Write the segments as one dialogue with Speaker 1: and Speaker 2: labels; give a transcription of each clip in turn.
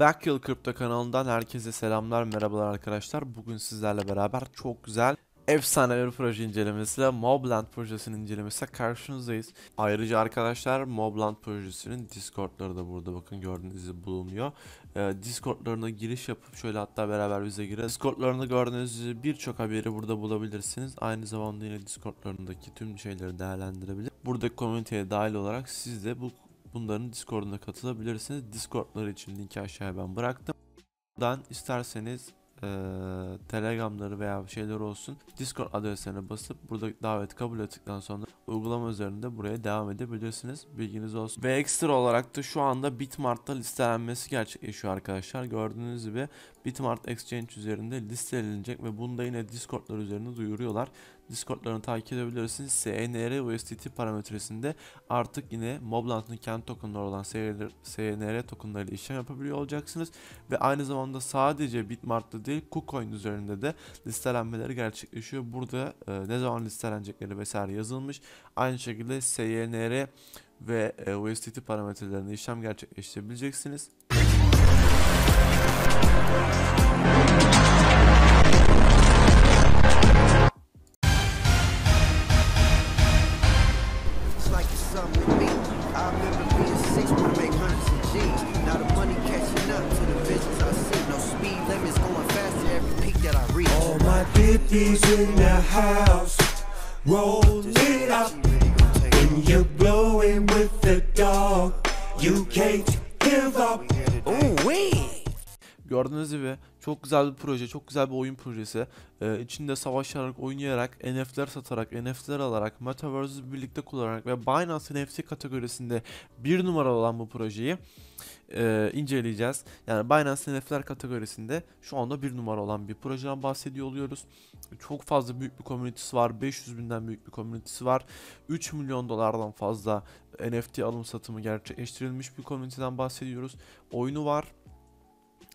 Speaker 1: Backyard Crypto kanalından herkese selamlar, merhabalar arkadaşlar. Bugün sizlerle beraber çok güzel efsane bir proje incelemesiyle Mobland projesinin incelemesiyle karşınızdayız. Ayrıca arkadaşlar Mobland projesinin Discord'ları da burada bakın gördüğünüz gibi bulunuyor. Ee, Discord'larına giriş yapıp şöyle hatta beraber bize girelim. Discord'larında gördüğünüz birçok haberi burada bulabilirsiniz. Aynı zamanda yine Discord'larındaki tüm şeyleri değerlendirebilir. Buradaki komüniteye dahil olarak siz de bu bunların Discord'una katılabilirsiniz. Discord'ları için linki aşağıya ben bıraktım. Buradan isterseniz e, telegramları veya şeyler olsun Discord adresine basıp burada davet kabul ettikten sonra uygulama üzerinde buraya devam edebilirsiniz. Bilginiz olsun. Ve ekstra olarak da şu anda Bitmart'ta listelenmesi gerçekleşiyor arkadaşlar. Gördüğünüz gibi Bitmart Exchange üzerinde listelenecek ve bunu da yine Discord'lar üzerinde duyuruyorlar. Discord'larını takip edebilirsiniz. SNR USDT parametresinde artık yine Moblant'ın kendi tokenları olan SNR tokenlarıyla işlem yapabiliyor olacaksınız. Ve aynı zamanda sadece Bitmart'ta değil KuCoin üzerinde de listelenmeleri gerçekleşiyor. Burada e, ne zaman listelenecekleri vesaire yazılmış. Aynı şekilde SNR ve e, USDT parametrelerinde işlem gerçekleştirebileceksiniz. He's in the house. Roll it up. When you are blowing with the dog, you can't give up. Gördüğünüz gibi çok güzel bir proje, çok güzel bir oyun projesi. Ee, içinde savaşarak, oynayarak, NFT'ler satarak, NFT'ler alarak, Metaverse'ü birlikte kullanarak ve Binance NFT kategorisinde bir numara olan bu projeyi e, inceleyeceğiz. Yani Binance NFT'ler kategorisinde şu anda bir numara olan bir projeden bahsediyor oluyoruz. Çok fazla büyük bir komünitesi var. 500 binden büyük bir komünitesi var. 3 milyon dolardan fazla NFT alım satımı gerçekleştirilmiş bir komüniteden bahsediyoruz. Oyunu var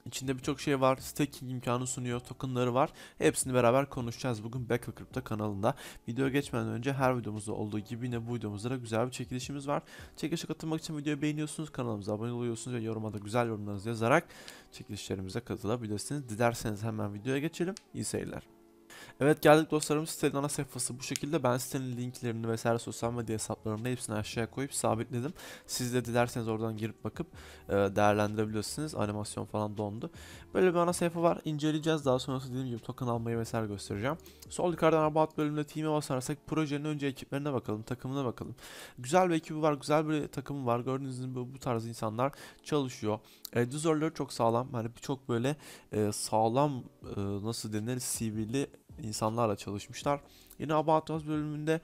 Speaker 1: İçinde birçok şey var. Staking imkanı sunuyor. Tokenları var. Hepsini beraber konuşacağız bugün Backer Crypto kanalında. Videoya geçmeden önce her videomuzda olduğu gibi yine bu videomuzda da güzel bir çekilişimiz var. Çekilişe katılmak için videoyu beğeniyorsunuz. Kanalımıza abone oluyorsunuz ve yorumlarda güzel yorumlarınızı yazarak çekilişlerimize katılabilirsiniz. Dilerseniz hemen videoya geçelim. İyi seyirler. Evet geldik dostlarım sitenin ana sayfası bu şekilde. Ben sitenin linklerini vesaire sosyal medya hesaplarını hepsini aşağıya koyup sabitledim. Siz de dilerseniz oradan girip bakıp e, değerlendirebilirsiniz. Animasyon falan dondu. Böyle bir ana sayfa var. İnceleyeceğiz. Daha sonrası dediğim gibi token almayı vesaire göstereceğim. Sol yukarıdan about bölümünde team'e basarsak projenin önce ekiplerine bakalım, takımına bakalım. Güzel bir ekibi var, güzel bir takımı var. Gördüğünüz gibi bu tarz insanlar çalışıyor. E, düzörleri çok sağlam. Hani birçok böyle e, sağlam e, nasıl denir CV'li insanlarla çalışmışlar. Yine About Us bölümünde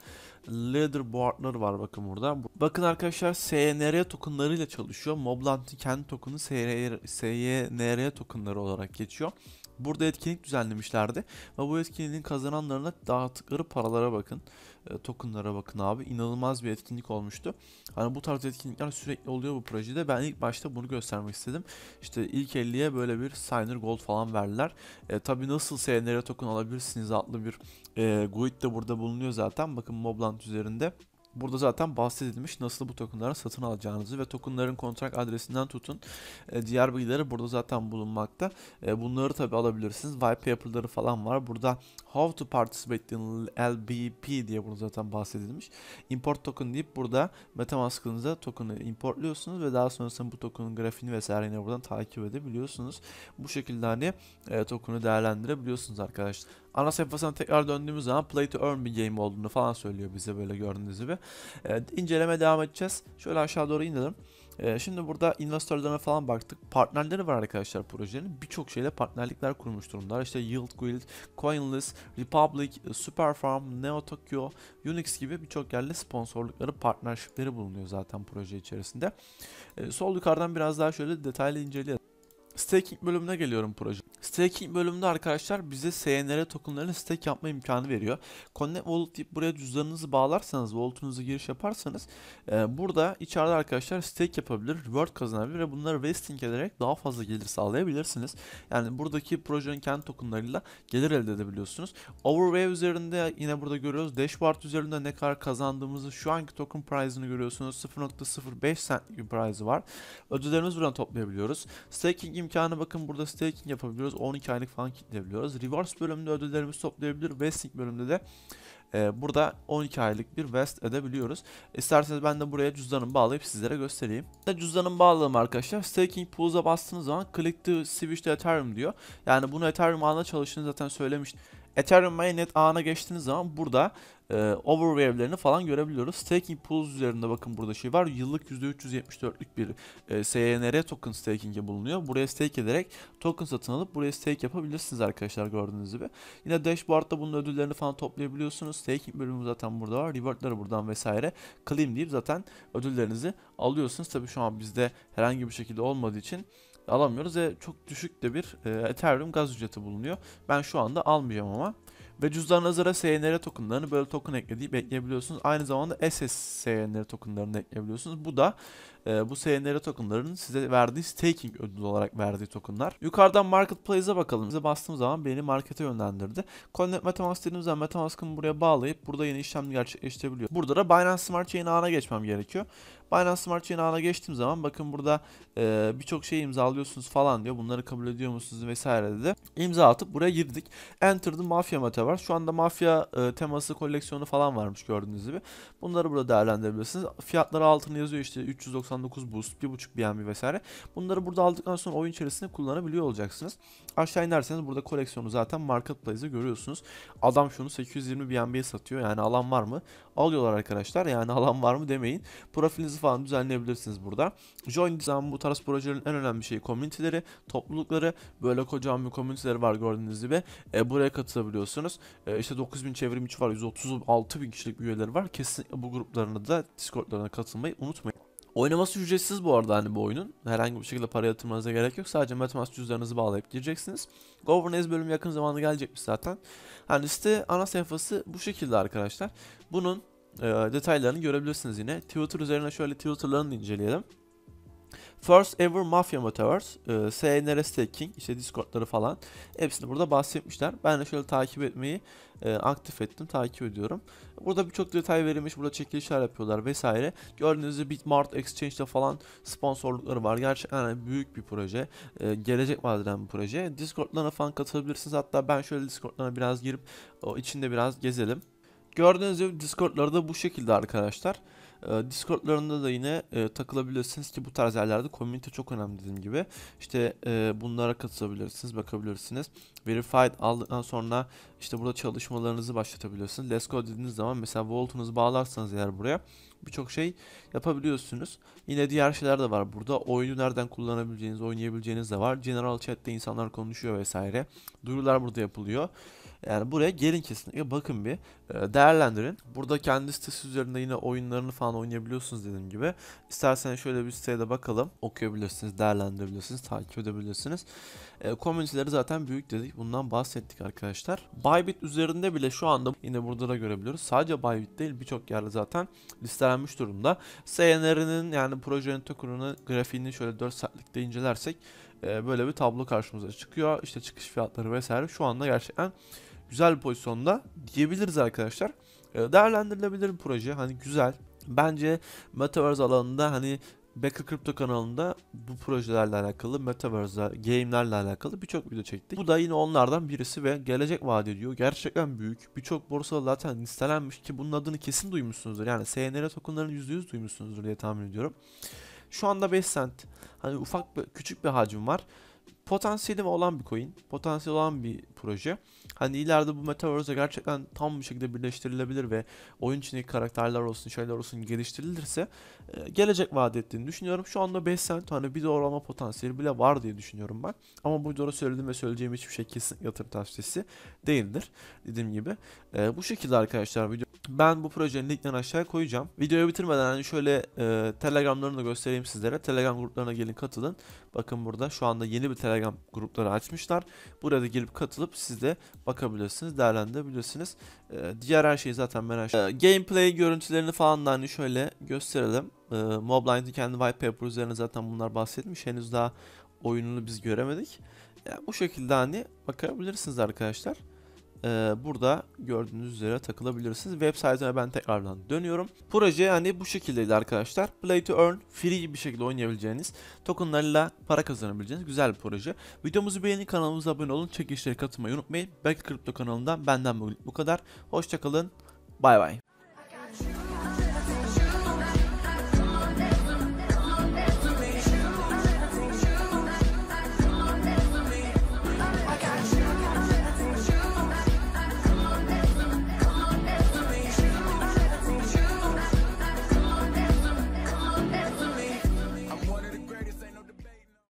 Speaker 1: Leaderboardları var bakın burada. Bakın arkadaşlar SNR tokenlarıyla çalışıyor. Moblant'ın kendi token'ı SNR, SNR tokenları olarak geçiyor. Burada etkinlik düzenlemişlerdi. Ve bu etkinliğin kazananlarına dağıttıkları paralara bakın. E, tokenlara bakın abi. İnanılmaz bir etkinlik olmuştu. Hani bu tarz etkinlikler sürekli oluyor bu projede. Ben ilk başta bunu göstermek istedim. İşte ilk 50'ye böyle bir signer gold falan verdiler. E, tabii nasıl SNR token alabilirsiniz adlı bir e, guide de burada bulunuyor zaten. Bakın moblant üzerinde. Burada zaten bahsedilmiş nasıl bu tokenları satın alacağınızı ve tokenların kontrak adresinden tutun e, diğer bilgileri burada zaten bulunmakta. E, bunları tabi alabilirsiniz. White paper'ları falan var. Burada how to participate in LBP diye burada zaten bahsedilmiş. Import token deyip burada MetaMask'ınıza token'ı importluyorsunuz ve daha sonrasında bu token'ın grafiğini vesaireyi buradan takip edebiliyorsunuz. Bu şekilde hani e, token'ı değerlendirebiliyorsunuz arkadaşlar ana sayfasına tekrar döndüğümüz zaman play to earn bir game olduğunu falan söylüyor bize böyle gördüğünüz gibi. E, ee, inceleme devam edeceğiz. Şöyle aşağı doğru inelim. E, şimdi burada investorlarına falan baktık. Partnerleri var arkadaşlar projenin. Birçok şeyle partnerlikler kurmuş durumda. İşte Yield Guild, Coinless, Republic, e, Superfarm, Neo Tokyo, Unix gibi birçok yerle sponsorlukları, partnerlikleri bulunuyor zaten proje içerisinde. E, sol yukarıdan biraz daha şöyle detaylı inceleyelim. Staking bölümüne geliyorum proje. Staking bölümünde arkadaşlar bize SNR tokenlarını stake yapma imkanı veriyor. Connect Wallet deyip buraya cüzdanınızı bağlarsanız, wallet'unuza giriş yaparsanız e, burada içeride arkadaşlar stake yapabilir, reward kazanabilir ve bunları vesting ederek daha fazla gelir sağlayabilirsiniz. Yani buradaki projenin kendi tokenlarıyla gelir elde edebiliyorsunuz. Overwave üzerinde yine burada görüyoruz. Dashboard üzerinde ne kadar kazandığımızı şu anki token price'ını görüyorsunuz. 0.05 cent bir price var. Ödüllerimizi buradan toplayabiliyoruz. Staking imkanı bakın burada staking yapabiliyoruz. 12 aylık falan kitleyebiliyoruz. Rewards bölümünde ödüllerimizi toplayabilir. Vesting bölümünde de e, burada 12 aylık bir vest edebiliyoruz. İsterseniz ben de buraya cüzdanımı bağlayıp sizlere göstereyim. İşte cüzdanımı bağladım arkadaşlar. Staking Pools'a bastığınız zaman click to switch to Ethereum diyor. Yani bunu Ethereum ağına çalıştığını zaten söylemiştim. Ethereum mainnet ağına geçtiğiniz zaman burada e, overwave'lerini falan görebiliyoruz. Staking pools üzerinde bakın burada şey var. Yıllık %374'lük bir e, SNR token stakinge bulunuyor. Buraya stake ederek token satın alıp buraya stake yapabilirsiniz arkadaşlar gördüğünüz gibi. Yine dashboard'da bunun ödüllerini falan toplayabiliyorsunuz. Staking bölümü zaten burada var. Reward'ları buradan vesaire claim deyip zaten ödüllerinizi alıyorsunuz. Tabi şu an bizde herhangi bir şekilde olmadığı için alamıyoruz ve çok düşük de bir e, Ethereum gaz ücreti bulunuyor. Ben şu anda almayacağım ama. Ve cüzdan hazıra SNR tokenlarını böyle token ekleyip ekleyebiliyorsunuz. Aynı zamanda SS SNR tokenlarını ekleyebiliyorsunuz. Bu da e, bu SNR tokenlarının size verdiği staking ödül olarak verdiği tokenlar. Yukarıdan marketplace'e bakalım. Bize bastığım zaman beni markete yönlendirdi. Connect Metamask dediğim zaman Metamask'ımı buraya bağlayıp burada yeni işlem gerçekleştirebiliyor. Burada da Binance Smart Chain ağına geçmem gerekiyor. Binance Smart Chain ağına geçtiğim zaman bakın burada e, birçok şey imzalıyorsunuz falan diyor. Bunları kabul ediyor musunuz vesaire dedi. İmza atıp buraya girdik. Enter the Mafia Meta var. Şu anda mafya e, teması koleksiyonu falan varmış gördüğünüz gibi. Bunları burada değerlendirebilirsiniz. Fiyatları altını yazıyor işte 399 boost, 1.5 BNB vesaire. Bunları burada aldıktan sonra oyun içerisinde kullanabiliyor olacaksınız. Aşağı inerseniz burada koleksiyonu zaten marketplace'ı görüyorsunuz. Adam şunu 820 BNB'ye satıyor. Yani alan var mı? Alıyorlar arkadaşlar. Yani alan var mı demeyin. Profilinizi falan düzenleyebilirsiniz burada. Join Design bu tarz projelerin en önemli şeyi komüniteleri, toplulukları. Böyle kocaman bir komüniteleri var gördüğünüz gibi. E, buraya katılabiliyorsunuz. E, işte 9000 çevrimiçi var. 136 bin kişilik üyeleri var. Kesin bu gruplarına da Discord'larına katılmayı unutmayın. Oynaması ücretsiz bu arada hani bu oyunun. Herhangi bir şekilde para yatırmanıza gerek yok. Sadece MetaMask cüzdanınızı bağlayıp gireceksiniz. Governance bölümü yakın zamanda gelecekmiş zaten. Hani site ana sayfası bu şekilde arkadaşlar. Bunun e, detaylarını görebilirsiniz yine. Twitter üzerine şöyle Twitter'larını inceleyelim. First Ever Mafia Metaverse, e, SNR Staking, işte Discord'ları falan hepsini burada bahsetmişler. Ben de şöyle takip etmeyi e, aktif ettim, takip ediyorum. Burada birçok detay verilmiş, burada çekilişler yapıyorlar vesaire. Gördüğünüz gibi Bitmart Exchange'de falan sponsorlukları var. Gerçekten yani büyük bir proje, e, gelecek vadeden bir proje. Discord'larına falan katılabilirsiniz. Hatta ben şöyle Discord'larına biraz girip o içinde biraz gezelim. Gördüğünüz gibi Discord'larda bu şekilde arkadaşlar. Ee, Discord'larında da yine e, takılabilirsiniz ki bu tarz yerlerde komünite çok önemli dediğim gibi. İşte e, bunlara katılabilirsiniz, bakabilirsiniz verified aldıktan sonra işte burada çalışmalarınızı başlatabiliyorsunuz. Let's go dediğiniz zaman mesela voltunuzu bağlarsanız eğer buraya birçok şey yapabiliyorsunuz. Yine diğer şeyler de var burada. Oyunu nereden kullanabileceğiniz, oynayabileceğiniz de var. General chat'te insanlar konuşuyor vesaire. Duyurular burada yapılıyor. Yani buraya gelin kesinlikle bakın bir e, değerlendirin. Burada kendi sitesi üzerinde yine oyunlarını falan oynayabiliyorsunuz dediğim gibi. İsterseniz şöyle bir siteye de bakalım. Okuyabilirsiniz, değerlendirebilirsiniz, takip edebilirsiniz. E, komüniteleri zaten büyük dedik. Bundan bahsettik arkadaşlar. Bybit üzerinde bile şu anda yine burada da görebiliyoruz. Sadece Bybit değil birçok yerde zaten listelenmiş durumda. SNR'inin yani projenin token'ını grafiğini şöyle 4 saatlikte incelersek e, böyle bir tablo karşımıza çıkıyor. İşte çıkış fiyatları vesaire şu anda gerçekten güzel bir pozisyonda diyebiliriz arkadaşlar. E, değerlendirilebilir bir proje. Hani güzel. Bence Metaverse alanında hani Backer Crypto kanalında bu projelerle alakalı, metaverse'ler, game'lerle alakalı birçok video çektik. Bu da yine onlardan birisi ve gelecek vaat ediyor. Gerçekten büyük. Birçok borsada zaten listelenmiş ki bunun adını kesin duymuşsunuzdur. Yani SNR tokenlarını %100 duymuşsunuzdur diye tahmin ediyorum. Şu anda 5 cent. Hani ufak bir, küçük bir hacim var potansiyeli olan bir coin, potansiyel olan bir proje. Hani ileride bu metaverse'e gerçekten tam bir şekilde birleştirilebilir ve oyun içindeki karakterler olsun, şeyler olsun geliştirilirse e, gelecek vaat ettiğini düşünüyorum. Şu anda 5 cent hani bir doğrulama potansiyeli bile var diye düşünüyorum ben. Ama bu doğru söylediğim ve söyleyeceğim hiçbir şey kesinlikle yatırım tavsiyesi değildir. Dediğim gibi. E, bu şekilde arkadaşlar video ben bu projenin linklerini aşağıya koyacağım. Videoyu bitirmeden hani şöyle e, Telegram'larını da göstereyim sizlere. Telegram gruplarına gelin katılın. Bakın burada şu anda yeni bir Telegram Telegram grupları açmışlar. Burada girip katılıp siz de bakabilirsiniz, değerlendirebilirsiniz. Ee, diğer her şeyi zaten ben ee, Gameplay görüntülerini falan da hani şöyle gösterelim. Ee, Moblind'in kendi Whitepaper üzerine zaten bunlar bahsetmiş. Henüz daha oyununu biz göremedik. Yani bu şekilde hani bakabilirsiniz arkadaşlar e, burada gördüğünüz üzere takılabilirsiniz. Web saytına ben tekrardan dönüyorum. Proje yani bu şekildeydi arkadaşlar. Play to earn free bir şekilde oynayabileceğiniz, tokenlarla para kazanabileceğiniz güzel bir proje. Videomuzu beğenin, kanalımıza abone olun, çekilişlere katılmayı unutmayın. Belki Kripto kanalından benden bu kadar. Hoşçakalın, bay bay.